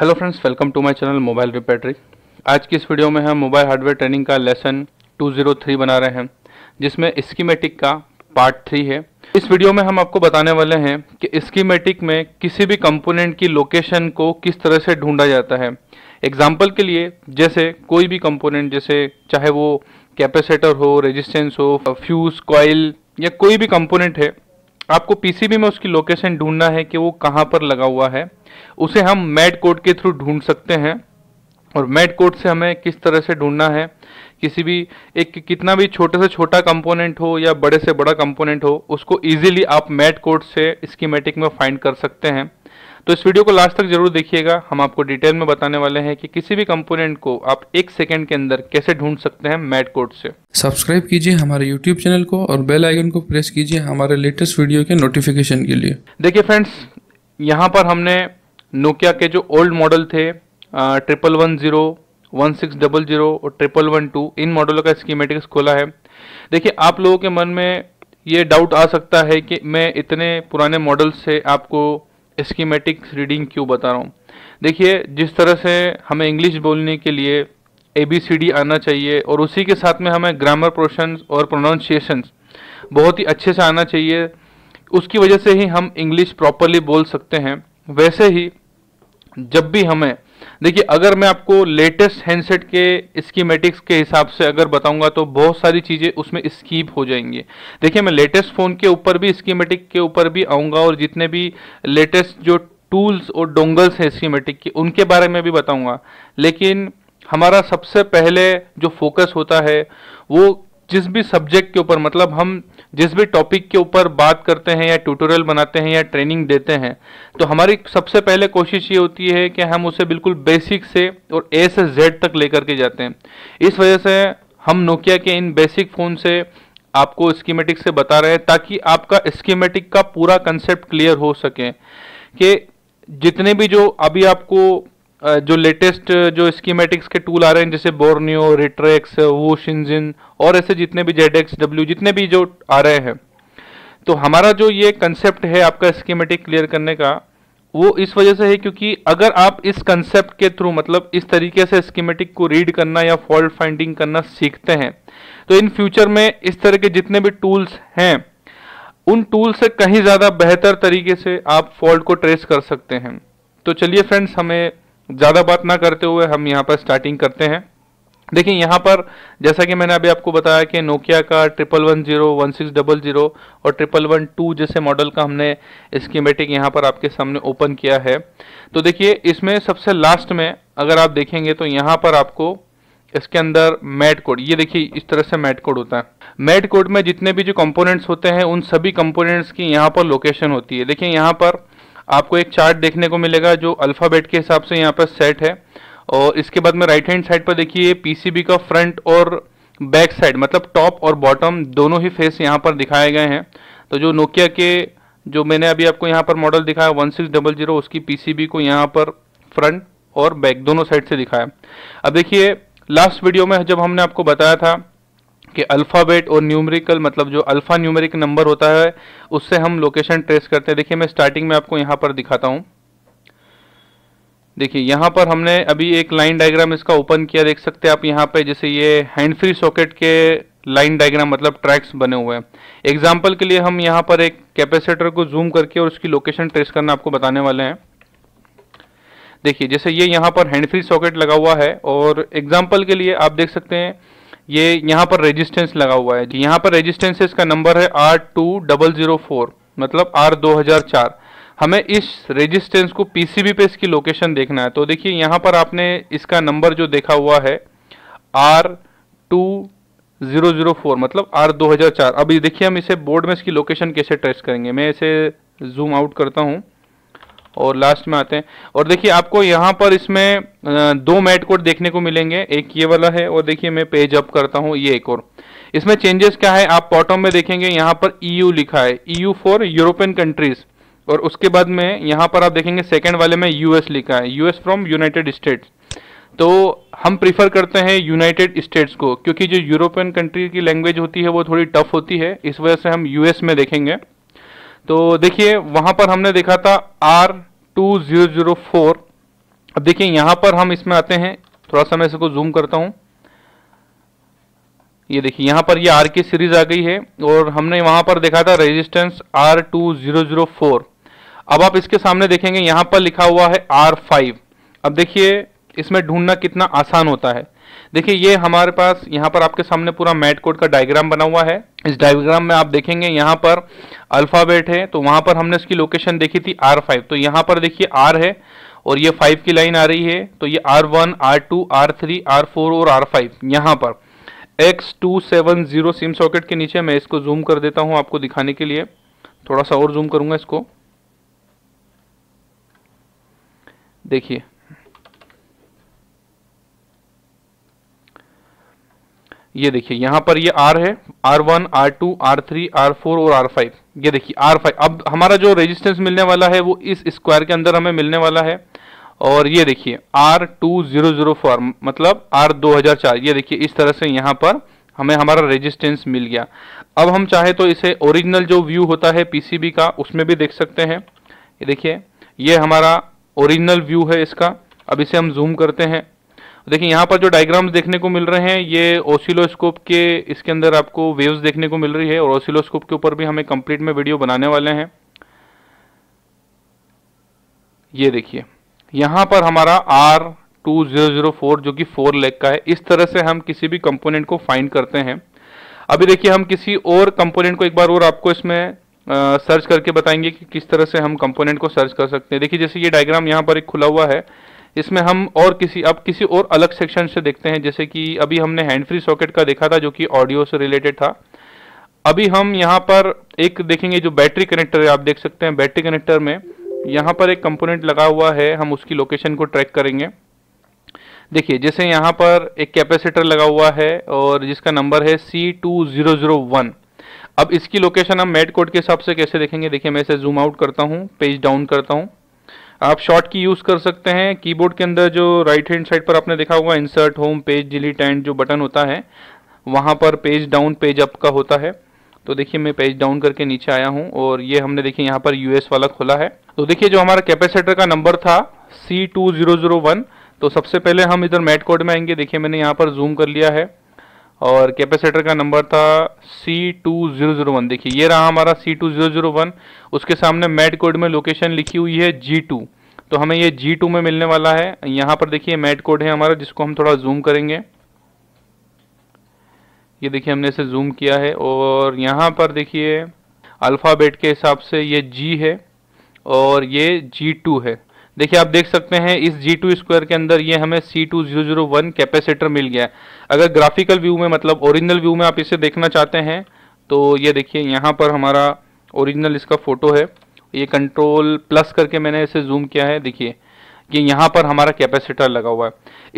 hello friends welcome to my channel mobile रिपेटरी आज की इस वीडियो में हम मोबाइल हार्डवेयर ट्रेनिंग का लेसन 203 बना रहे हैं जिसमें स्कीमेटिक का पार्ट थ्री है इस वीडियो में हम आपको बताने वाले हैं कि स्कीमेटिक में किसी भी कंपोनेंट की लोकेशन को किस तरह से ढूंढा जाता है एग्जाम्पल के लिए जैसे कोई भी कंपोनेंट जैसे चाहे वो कैपेसिटर हो रेजिस्टेंस हो फ्यूज कॉयल या कोई भी कंपोनेंट है आपको पीसीबी में उसकी लोकेशन ढूंढना है कि वो कहाँ पर लगा हुआ है उसे हम मेड कोड के थ्रू ढूंढ सकते हैं और मेड कोड से हमें किस तरह से ढूंढना है किसी भी एक कितना भी छोटे से छोटा कंपोनेंट हो या बड़े से बड़ा कंपोनेंट हो उसको इजीली आप मेड कोड से स्कीमेटिक में फाइंड कर सकते हैं तो इस वीडियो को लास्ट तक जरूर देखिएगा हम आपको डिटेल में बताने वाले हैं कि किसी भी कंपोनेंट को आप एक सेकेंड के अंदर कैसे ढूंढ सकते हैं मैट कोड से सब्सक्राइब कीजिए हमारे यूट्यूब चैनल को और बेल आइकन को प्रेस कीजिए हमारे लेटेस्ट वीडियो के नोटिफिकेशन के लिए देखिए फ्रेंड्स यहाँ पर हमने नोकिया के जो ओल्ड मॉडल थे triple one zero one six double zero और ट्रिपल वन टू इन मॉडलों का स्कीमेटिक्स खोला है देखिए आप लोगों के मन में ये डाउट आ सकता है कि मैं इतने पुराने मॉडल से आपको स्कीमेटिक रीडिंग क्यों बता रहा हूँ देखिए जिस तरह से हमें इंग्लिश बोलने के लिए ए बी सी डी आना चाहिए और उसी के साथ में हमें ग्रामर पोर्शन और प्रोनाउंसिएशन बहुत ही अच्छे से आना चाहिए उसकी वजह से ही हम इंग्लिश प्रॉपरली बोल सकते हैं वैसे ही जब भी हमें देखिए अगर मैं आपको लेटेस्ट हैंडसेट के स्कीमेटिक्स के हिसाब से अगर बताऊंगा तो बहुत सारी चीज़ें उसमें स्कीप हो जाएंगी देखिए मैं लेटेस्ट फ़ोन के ऊपर भी स्कीमेटिक के ऊपर भी आऊँगा और जितने भी लेटेस्ट जो टूल्स और डोंगल्स हैं स्कीमेटिक के उनके बारे में भी बताऊँगा लेकिन हमारा सबसे पहले जो फोकस होता है वो जिस भी सब्जेक्ट के ऊपर मतलब हम जिस भी टॉपिक के ऊपर बात करते हैं या ट्यूटोरियल बनाते हैं या ट्रेनिंग देते हैं तो हमारी सबसे पहले कोशिश ये होती है कि हम उसे बिल्कुल बेसिक से और ए से जेड तक लेकर के जाते हैं इस वजह से हम नोकिया के इन बेसिक फ़ोन से आपको स्कीमेटिक से बता रहे हैं ताकि आपका स्कीमेटिक का पूरा कंसेप्ट क्लियर हो सके कि जितने भी जो अभी आपको जो लेटेस्ट जो स्कीमेटिक्स के टूल आ रहे हैं जैसे बोर्नियो रिट्रेक्स वोश इंजिन और ऐसे जितने भी जेड एक्स डब्ल्यू जितने भी जो आ रहे हैं तो हमारा जो ये कंसेप्ट है आपका स्कीमेटिक क्लियर करने का वो इस वजह से है क्योंकि अगर आप इस कंसेप्ट के थ्रू मतलब इस तरीके से स्कीमेटिक को रीड करना या फॉल्ट फाइंडिंग करना सीखते हैं तो इन फ्यूचर में इस तरह के जितने भी टूल्स हैं उन टूल से कहीं ज़्यादा बेहतर तरीके से आप फॉल्ट को ट्रेस कर सकते हैं तो चलिए फ्रेंड्स हमें ज़्यादा बात ना करते हुए हम यहाँ पर स्टार्टिंग करते हैं देखिए यहाँ पर जैसा कि मैंने अभी आपको बताया कि नोकिया का triple one zero one six double zero और ट्रिपल वन टू जैसे मॉडल का हमने स्कीमेटिक यहाँ पर आपके सामने ओपन किया है तो देखिए इसमें सबसे लास्ट में अगर आप देखेंगे तो यहाँ पर आपको इसके अंदर मैट कोड ये देखिए इस तरह से मैट कोड होता है मैट कोड में जितने भी जो कंपोनेंट्स होते हैं उन सभी कंपोनेंट्स की यहाँ पर लोकेशन होती है देखिए यहाँ पर आपको एक चार्ट देखने को मिलेगा जो अल्फ़ाबेट के हिसाब से यहाँ पर सेट है और इसके बाद में राइट हैंड साइड पर देखिए पीसीबी का फ्रंट और बैक साइड मतलब टॉप और बॉटम दोनों ही फेस यहाँ पर दिखाए गए हैं तो जो नोकिया के जो मैंने अभी आपको यहाँ पर मॉडल दिखाया वन सिक्स डबल जीरो उसकी पीसीबी को यहाँ पर फ्रंट और बैक दोनों साइड से दिखाया अब देखिए लास्ट वीडियो में जब हमने आपको बताया था कि अल्फ़ाबेट और न्यूमेरिकल मतलब जो अल्फ़ा न्यूमेरिक नंबर होता है उससे हम लोकेशन ट्रेस करते हैं देखिए मैं स्टार्टिंग में आपको यहाँ पर दिखाता हूँ देखिए यहाँ पर हमने अभी एक लाइन डायग्राम इसका ओपन किया देख सकते हैं आप यहाँ पे जैसे ये हैंड फ्री सॉकेट के लाइन डायग्राम मतलब ट्रैक्स बने हुए हैं एग्जाम्पल के लिए हम यहाँ पर एक कैपेसिटर को जूम करके और उसकी लोकेशन ट्रेस करना आपको बताने वाले हैं देखिए जैसे ये यहाँ पर हैंड फ्री सॉकेट लगा हुआ है और एग्जाम्पल के लिए आप देख सकते हैं ये यहाँ पर रेजिस्टेंस लगा हुआ है यहाँ पर रेजिस्टेंसेस का नंबर है R two double zero four मतलब आर दो हजार चार हमें इस रेजिस्टेंस को पीसीबी पे इसकी लोकेशन देखना है तो देखिए यहाँ पर आपने इसका नंबर जो देखा हुआ है R two zero zero four मतलब आर दो हज़ार चार अभी देखिए हम इसे बोर्ड में इसकी लोकेशन कैसे ट्रेस करेंगे मैं इसे जूम आउट करता हूँ और लास्ट में आते हैं और देखिए आपको यहाँ पर इसमें दो मैट कोड देखने को मिलेंगे एक ये वाला है और देखिए मैं पेज अप करता हूँ ये एक और इसमें चेंजेस क्या है आप बॉटम में देखेंगे यहाँ पर ईयू e लिखा है ईयू फॉर यूरोपियन कंट्रीज और उसके बाद में यहाँ पर आप देखेंगे सेकेंड वाले में यूएस लिखा है यूएस फ्रॉम यूनाइटेड स्टेट्स तो हम प्रीफर करते हैं यूनाइटेड स्टेट्स को क्योंकि जो यूरोपियन कंट्री की लैंग्वेज होती है वो थोड़ी टफ होती है इस वजह से हम यूएस में देखेंगे तो देखिए वहां पर हमने देखा था R two zero zero four अब देखिए यहां पर हम इसमें आते हैं थोड़ा सा मैं इसको जूम करता हूं ये देखिए यहां पर ये आर की सीरीज आ गई है और हमने वहां पर देखा था resistance R two zero zero four अब आप इसके सामने देखेंगे यहां पर लिखा हुआ है आर फाइव अब देखिए इसमें ढूंढना कितना आसान होता है देखिए ये हमारे पास यहाँ पर आपके सामने पूरा मैट कोड का डायग्राम बना हुआ है इस डायग्राम में आप देखेंगे यहाँ पर अल्फ़ाबेट है तो वहां पर हमने इसकी लोकेशन देखी थी आर फाइव तो यहाँ पर देखिए आर है और ये फाइव की लाइन आ रही है तो ये R one R two R three R four और आर फाइव यहाँ पर X two seven zero SIM socket के नीचे मैं इसको जूम कर देता हूँ आपको दिखाने के लिए थोड़ा सा और जूम करूंगा इसको देखिए ये देखिए यहाँ पर ये R है R1, R2, R3, R4 और R5 ये देखिए R5 अब हमारा जो रेजिस्टेंस मिलने वाला है वो इस स्क्वायर के अंदर हमें मिलने वाला है और ये देखिए R2004 मतलब R2004 ये देखिए इस तरह से यहाँ पर हमें हमारा रेजिस्टेंस मिल गया अब हम चाहे तो इसे ओरिजिनल जो व्यू होता है पीसीबी का उसमें भी देख सकते हैं ये देखिए ये हमारा ओरिजिनल व्यू है इसका अब इसे हम जूम करते हैं तो देखिए यहाँ पर जो डायग्राम्स देखने को मिल रहे हैं ये ओसिलोस्कोप के इसके अंदर आपको वेव्स देखने को मिल रही है और ओसिलोस्कोप के ऊपर भी हमें कंप्लीट में वीडियो बनाने वाले हैं ये देखिए यहाँ पर हमारा R two zero zero four जो कि फोर लेग का है इस तरह से हम किसी भी कंपोनेंट को फाइंड करते हैं अभी देखिए हम किसी और कंपोनेंट को एक बार और आपको इसमें आ, सर्च करके बताएंगे कि किस तरह से हम कंपोनेंट को सर्च कर सकते हैं देखिए जैसे ये डायग्राम यहाँ पर एक खुला हुआ है इसमें हम और किसी अब किसी और अलग सेक्शन से देखते हैं जैसे कि अभी हमने हैंड फ्री सॉकेट का देखा था जो कि ऑडियो से रिलेटेड था अभी हम यहाँ पर एक देखेंगे जो बैटरी कनेक्टर है आप देख सकते हैं बैटरी कनेक्टर में यहाँ पर एक कंपोनेंट लगा हुआ है हम उसकी लोकेशन को ट्रैक करेंगे देखिए जैसे यहाँ पर एक कैपेसिटर लगा हुआ है और जिसका नंबर है C two zero zero one अब इसकी लोकेशन हम मेड कोड के हिसाब से कैसे देखेंगे देखिए मैं इसे जूम आउट करता हूँ पेज डाउन करता हूँ आप शॉर्ट की यूज़ कर सकते हैं कीबोर्ड के अंदर जो राइट हैंड साइड पर आपने देखा होगा insert home page delete end जो बटन होता है वहाँ पर पेज डाउन पेज अप का होता है तो देखिए मैं पेज डाउन करके नीचे आया हूँ और ये हमने देखिए यहाँ पर यूएस वाला खोला है तो देखिए जो हमारा कैपेसिटर का नंबर था C two zero zero one तो सबसे पहले हम इधर मैट कोड में आएंगे देखिए मैंने यहाँ पर जूम कर लिया है और कैपेसिटर का नंबर था C two zero zero one देखिए ये रहा हमारा C two zero zero one उसके सामने मैट कोड में लोकेशन लिखी हुई है जी टू तो हमें ये जी टू में मिलने वाला है यहाँ पर देखिए मैट कोड है हमारा जिसको हम थोड़ा जूम करेंगे ये देखिए हमने इसे जूम किया है और यहाँ पर देखिए अल्फ़ाबेट के हिसाब से ये जी है और ये जी टू है देखिए आप देख सकते हैं इस जी टू स्क्वायर के अंदर ये हमें C two zero zero one capacitor मिल गया अगर ग्राफिकल व्यू में मतलब ओरिजिनल व्यू में आप इसे देखना चाहते हैं तो ये देखिए यहाँ पर हमारा ओरिजिनल इसका फ़ोटो है ये कंट्रोल प्लस करके मैंने इसे जूम किया है देखिए कि यहाँ पर हमारा कैपेसिटर लगा हुआ है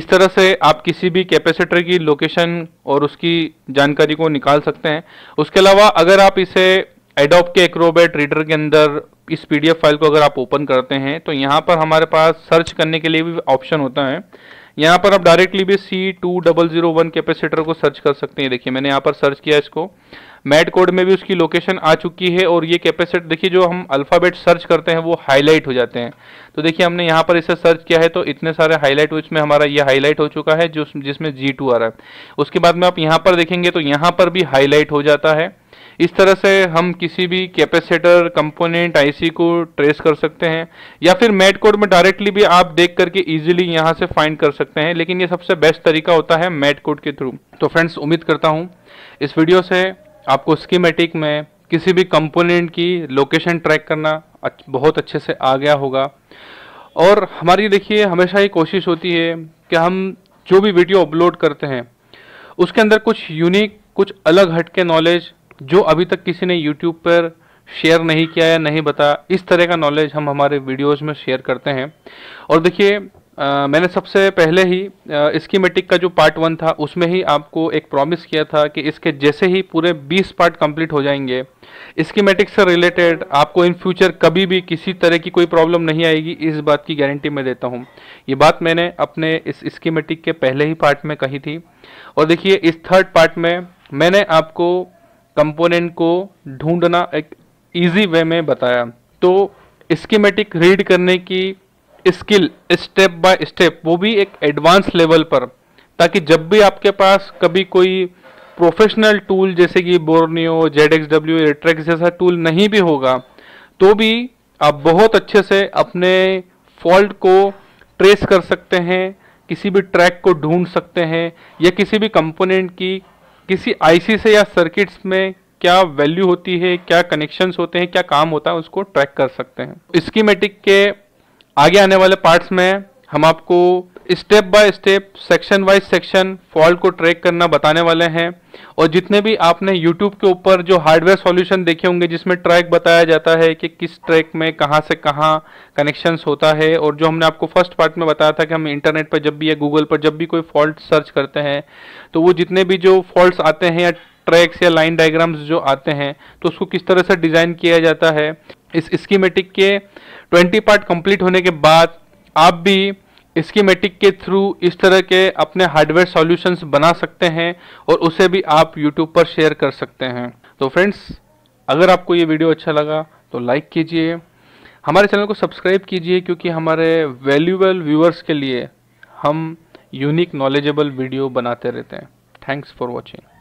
इस तरह से आप किसी भी कैपेसिटर की लोकेशन और उसकी जानकारी को निकाल सकते हैं उसके अलावा अगर आप इसे एडोप के एक्रोबेट रीडर के अंदर इस पीडीएफ फाइल को अगर आप ओपन करते हैं तो यहाँ पर हमारे पास सर्च करने के लिए भी ऑप्शन होता है यहाँ पर आप डायरेक्टली भी C two double zero one capacitor को सर्च कर सकते हैं देखिए मैंने यहाँ पर सर्च किया इसको मैट कोड में भी उसकी लोकेशन आ चुकी है और ये कैपेसिटर देखिए जो हम अल्फ़ाबेट सर्च करते हैं वो हाईलाइट हो जाते हैं तो देखिए हमने यहाँ पर इसे सर्च किया है तो इतने सारे हाईलाइट हो इसमें हमारा ये हाईलाइट हो चुका है जो जिसमें जी टू आ रहा है उसके बाद में आप यहाँ पर देखेंगे तो यहाँ पर भी हाईलाइट हो जाता है इस तरह से हम किसी भी कैपेसिटर कंपोनेंट आईसी को ट्रेस कर सकते हैं या फिर मैट कोड में डायरेक्टली भी आप देख करके इजीली यहां से फाइंड कर सकते हैं लेकिन ये सबसे बेस्ट तरीका होता है मैट कोड के थ्रू तो फ्रेंड्स उम्मीद करता हूँ इस वीडियो से आपको स्कीमेटिक में किसी भी कंपोनेंट की लोकेशन ट्रैक करना बहुत अच्छे से आ गया होगा और हमारी देखिए हमेशा ही कोशिश होती है कि हम जो भी वीडियो अपलोड करते हैं उसके अंदर कुछ यूनिक कुछ अलग हट के नॉलेज जो अभी तक किसी ने यूट्यूब पर शेयर नहीं किया या नहीं बताया इस तरह का नॉलेज हम हमारे वीडियोस में शेयर करते हैं और देखिए मैंने सबसे पहले ही स्कीमेटिक का जो पार्ट वन था उसमें ही आपको एक प्रॉमिस किया था कि इसके जैसे ही पूरे 20 पार्ट कंप्लीट हो जाएंगे स्कीमेटिक से रिलेटेड आपको इन फ्यूचर कभी भी किसी तरह की कोई प्रॉब्लम नहीं आएगी इस बात की गारंटी मैं देता हूँ ये बात मैंने अपने इस स्कीमेटिक के पहले ही पार्ट में कही थी और देखिए इस थर्ड पार्ट में मैंने आपको कंपोनेंट को ढूंढना एक इजी वे में बताया तो स्कीमेटिक रीड करने की स्किल स्टेप बाय स्टेप वो भी एक एडवांस लेवल पर ताकि जब भी आपके पास कभी कोई प्रोफेशनल टूल जैसे कि Borneo Z X W eTrex जैसा टूल नहीं भी होगा तो भी आप बहुत अच्छे से अपने फॉल्ट को ट्रेस कर सकते हैं किसी भी ट्रैक को ढूंढ सकते हैं या किसी भी कंपोनेंट की किसी आईसी से या सर्किट्स में क्या वैल्यू होती है क्या कनेक्शंस होते हैं क्या काम होता है उसको ट्रैक कर सकते हैं स्कीमेटिक के आगे आने वाले पार्ट्स में हम आपको step by step section wise section fault को ट्रैक करना बताने वाले हैं और जितने भी आपने यूट्यूब के ऊपर जो हार्डवेयर सॉल्यूशन देखे होंगे जिसमें ट्रैक बताया जाता है कि किस ट्रैक में कहाँ से कहाँ कनेक्शंस होता है और जो हमने आपको फर्स्ट पार्ट में बताया था कि हम इंटरनेट पर जब भी या गूगल पर जब भी कोई फॉल्ट सर्च करते हैं तो वो जितने भी जो फॉल्ट आते हैं या ट्रैक्स या लाइन डायग्राम्स जो आते हैं तो उसको किस तरह से डिज़ाइन किया जाता है इस स्कीमेटिक के ट्वेंटी पार्ट कंप्लीट होने के बाद आप भी स्कीमेटिक के थ्रू इस तरह के अपने हार्डवेयर सॉल्यूशंस बना सकते हैं और उसे भी आप यूट्यूब पर शेयर कर सकते हैं तो फ्रेंड्स अगर आपको ये वीडियो अच्छा लगा तो लाइक कीजिए हमारे चैनल को सब्सक्राइब कीजिए क्योंकि हमारे वैल्यूबल व्यूअर्स के लिए हम यूनिक नॉलेजेबल वीडियो बनाते रहते हैं थैंक्स फॉर वॉचिंग